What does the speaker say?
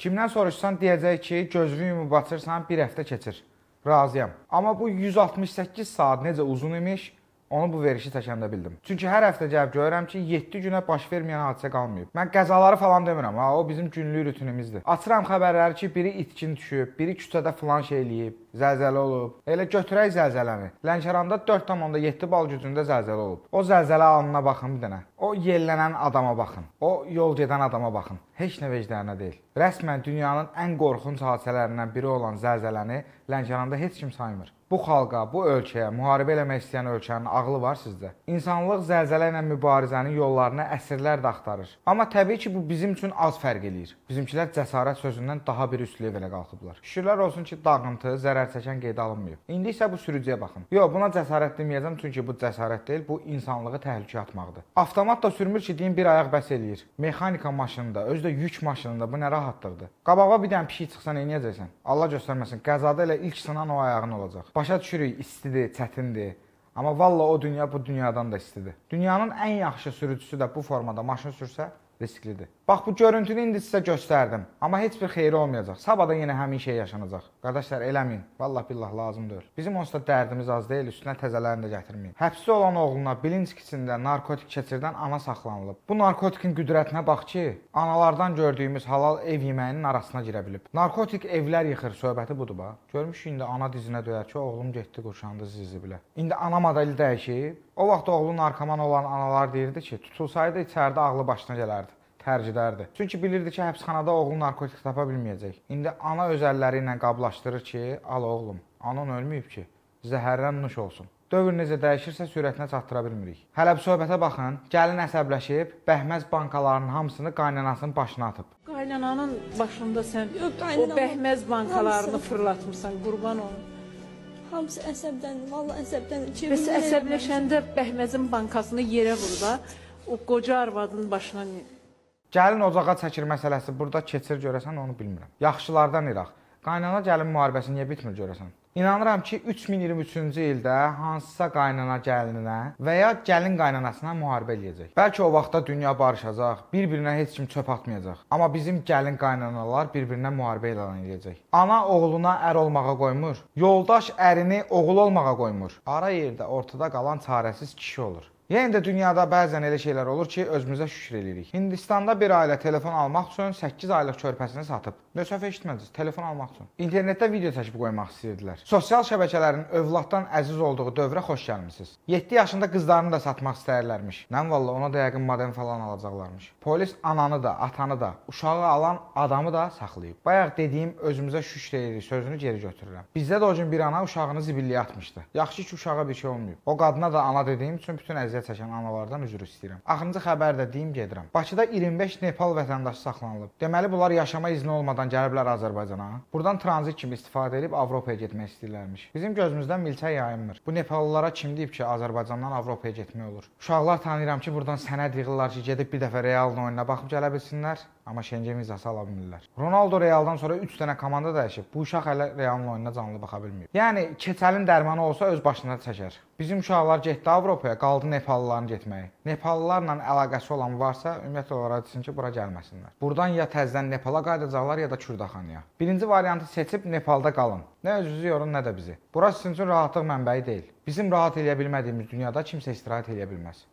Kimdən soruşsan deyəcək ki, gözlüyü ümumi baçırsan, bir həftə keçir. Razıyam. Amma bu 168 saat necə uzun imiş? Onu bu verişi çəkəndə bildim. Çünki hər həftə gəlib görürəm ki, 7 günə baş verməyən hadisə qalmayıb. Mən qəzaları falan demirəm, ha, o bizim günlük rutinimizdir. Açıram xəbərləri ki, biri itkin düşüb, biri küçədə filan şey eləyib, zəlzələ olub. Elə götürək zəlzələni. Lənkəranda 4.7 bal gücündə zəlzələ olub. O zəlzələ anına baxın bir dənə. O yellənən adama baxın. O yol gedən adama baxın. Heç nə vecdanə deyil. Rəsmən dünyanın ən qorxunc hadisələrindən biri olan zəlzələni Lənkəranda heç kim saymır bu xalqa, bu ölkəyə müharibə eləmək istəyən ölkənin ağlı var sizdə? İnsanlıq zəlzələ ilə mübarizənin yollarını əsrlər də axtarır. Amma təbii ki, bu bizim üçün az fərq eləyir. Bizimkilər cəsarət sözündən daha bir üst levelə qalxıblar. Şükürlər olsun ki, dağıntı, zərər çəkən qeydə alınmayıb. İndi isə bu sürücüyə baxın. Yox, buna cəsarət deməyəcəm, çünki bu cəsarət deyil, bu insanlığı təhlükəyə atmaqdır. Avtomat da sürmür ki, deyin bir ayaq bəs eləyir. Mexanika maşınında, özü də yük maşınında bu nə rahatlıqdır. Qabağa bir dənə pişik çıxsa nə edəcəksən? Allah göstərməsin, qəzada elə ilk sınan o ayağın olacaq. Başa düşürük, istidir, çətindir. Amma valla o dünya bu dünyadan da istidir. Dünyanın ən yaxşı sürücüsü də bu formada maşın sürsə risklidir. Bax bu görüntünü indi sizə göstərdim. Amma heç bir xeyri olmayacaq. Sabahda yenə həmin şey yaşanacaq. Qardaşlar eləməyin. Vallah billah lazım deyil. Bizim onsuz da dərdimiz az deyil, üstünə təzələrini də gətirməyin. Həbsdə olan oğluna bilinc kiçində narkotik keçirdən ana saxlanılıb. Bu narkotikin qüdrətinə bax ki, analardan gördüyümüz halal ev yeməyinin arasına girə bilib. Narkotik evlər yıxır söhbəti budur bax. Görmüş indi ana dizinə döyər ki, oğlum getdi qurşandı zizi bilə. İndi ana modeli dəyişib. O vaxt oğlu narkoman olan analar deyirdi ki, tutulsaydı içəridə ağlı başına gələrdi tərcdərdir. Çünki bilirdi ki, həbsxanada oğlu narkotik tapa bilməyəcək. İndi ana öz əlləri ilə qablaşdırır ki, al oğlum, anan ölməyib ki, zəhərlən nuş olsun. Dövr necə dəyişirsə sürətinə çatdıra bilmirik. Hələ bu söhbətə baxın. Gəlin əsəbləşib bəhməz bankalarının hamısını qaynanasının başına atıb. Qaynananın başında sən Yox, o bəhməz bankalarını hamısı. fırlatmısan, qurban olum. Hamısı əsəbdən, vallah əsəbdən. Bəs əsəbləşəndə bəhməzin bankasını yerə vur da, o qoca arvadın başına Gəlin ocağa çəkir məsələsi burada keçir görəsən onu bilmirəm. Yaxşılardan iraq. Qaynana gəlin müharibəsi niyə bitmir görəsən? İnanıram ki, 3023-cü ildə hansısa qaynana gəlinə və ya gəlin qaynanasına müharibə eləyəcək. Bəlkə o vaxtda dünya barışacaq, bir-birinə heç kim çöp atmayacaq. Amma bizim gəlin qaynanalar bir-birinə müharibə elan eləyəcək. Ana oğluna ər olmağa qoymur, yoldaş ərini oğul olmağa qoymur. Ara yerdə ortada qalan çarəsiz kişi olur. Yəni də dünyada bəzən elə şeylər olur ki, özümüzə şükür eləyirik. Hindistanda bir ailə telefon almaq üçün 8 aylıq körpəsini satıb. Nösəfə eşitmədiniz, telefon almaq üçün. İnternetdə video çəkib qoymaq istəyirdilər. Sosial şəbəkələrin övladdan əziz olduğu dövrə xoş gəlmisiniz. 7 yaşında qızlarını da satmaq istəyirlərmiş. Mən valla ona da yəqin modem falan alacaqlarmış. Polis ananı da, atanı da, uşağı alan adamı da saxlayıb. Bayaq dediyim özümüzə şükür eləyirik sözünü geri götürürəm. Bizdə də o gün bir ana uşağını zibilliyə atmışdı. Yaxşı ki, uşağa bir şey olmayıb. O qadına da ana dediyim üçün bütün əziyyət əziyyət çəkən analardan üzr istəyirəm. Axırıncı xəbər də deyim gedirəm. Bakıda 25 Nepal vətəndaşı saxlanılıb. Deməli bunlar yaşama izni olmadan gəliblər Azərbaycana. Burdan tranzit kimi istifadə edib Avropaya getmək istəyirlərmiş. Bizim gözümüzdən milçə yayınmır. Bu Nepallılara kim deyib ki, Azərbaycandan Avropaya getmək olur? Uşaqlar tanıyıram ki, burdan sənəd yığırlar ki, gedib bir dəfə Realın oyununa baxıb gələ bilsinlər. Amma Şengemiz asa ala bilmirlər. Ronaldo Realdan sonra 3 dənə komanda dəyişib. Bu uşaq hələ Realın oyununa canlı baxa bilmir. Yəni keçəlin dərmanı olsa öz başına çəkər. Bizim uşaqlar getdi Avropaya, qaldı Nepallıların getməyi. Nepallılarla əlaqəsi olan varsa, ümumiyyətlə olaraq desin ki, bura gəlməsinlər. Burdan ya təzədən Nepala qayıdacaqlar ya da Kürdəxanaya. Birinci variantı seçib Nepalda qalın. Nə özünüzü yorun, nə də bizi. Bura sizin üçün rahatlıq mənbəyi deyil. Bizim rahat eləyə bilmədiyimiz dünyada kimsə istirahət eləyə bilməz.